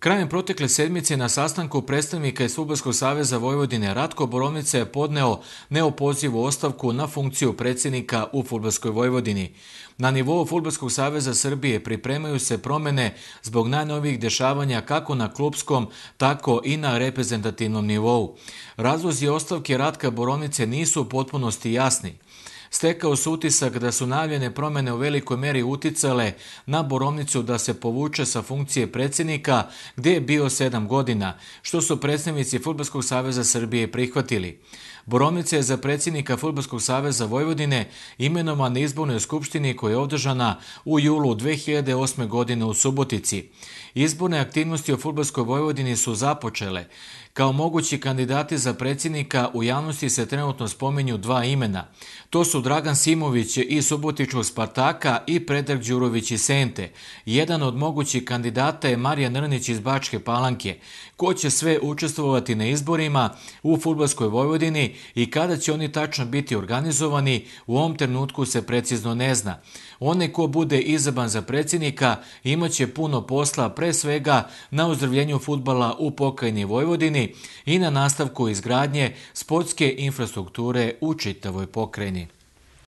Krajem protekle sedmice na sastanku predstavnika iz saveza Vojvodine Ratko Borovnica je podneo neopozivu ostavku na funkciju predsjednika u Futbolskoj Vojvodini. Na nivou Futbolskog saveza Srbije pripremaju se promene zbog najnovijih dešavanja kako na klubskom, tako i na reprezentativnom nivou. Razlozi ostavke Ratka Borovnice nisu u potpunosti jasni stekao se utisak da su najavljene promene u velikoj meri uticale na borovnicu da se povuče sa funkcije predsjednika gdje je bio sedam godina, što su predstavnici Futbolskog saveza Srbije prihvatili. Borovnica je za predsjednika Futbolskog saveza Vojvodine imenovan na izbornoj skupštini koja je održana u julu 2008. godine u Subotici. Izborne aktivnosti u Futbolskoj Vojvodini su započele. Kao mogući kandidati za predsjednika u javnosti se trenutno spominju dva imena. To su Dragan Simović iz Subotičkog Spartaka i Predrag Đurović iz Sente. Jedan od mogućih kandidata je Marija Nrnić iz Bačke Palanke, ko će sve učestvovati na izborima u Futbolskoj Vojvodini i kada će oni tačno biti organizovani, u ovom trenutku se precizno ne zna. One ko bude izaban za predsjednika imaće puno posla pre svega na uzdravljenju futbala u pokrajini Vojvodini i na nastavku izgradnje sportske infrastrukture u čitavoj pokrajini.